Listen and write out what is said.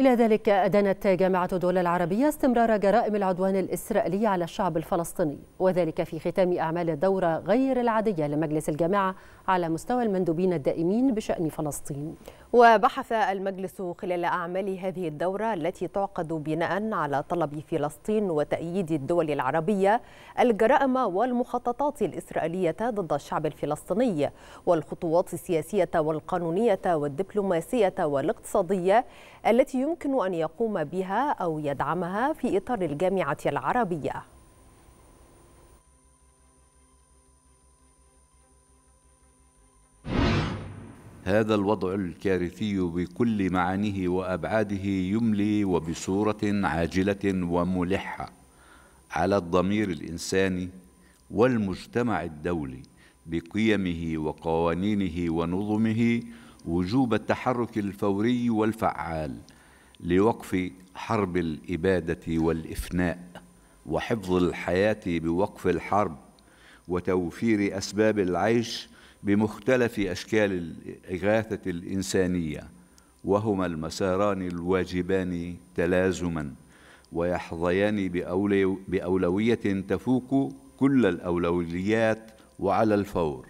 إلى ذلك أدانت جامعة الدول العربية استمرار جرائم العدوان الإسرائيلي على الشعب الفلسطيني وذلك في ختام أعمال الدورة غير العادية لمجلس الجامعة على مستوى المندوبين الدائمين بشأن فلسطين وبحث المجلس خلال أعمال هذه الدورة التي تعقد بناء على طلب فلسطين وتأييد الدول العربية الجرائم والمخططات الإسرائيلية ضد الشعب الفلسطيني والخطوات السياسية والقانونية والدبلوماسية والاقتصادية التي يمكن أن يقوم بها أو يدعمها في إطار الجامعة العربية هذا الوضع الكارثي بكل معانيه وأبعاده يملي وبصورة عاجلة وملحة على الضمير الإنساني والمجتمع الدولي بقيمه وقوانينه ونظمه وجوب التحرك الفوري والفعال لوقف حرب الإبادة والإفناء وحفظ الحياة بوقف الحرب وتوفير أسباب العيش بمختلف أشكال الإغاثة الإنسانية وهما المساران الواجبان تلازماً ويحظيان بأولوية تفوق كل الأولويات وعلى الفور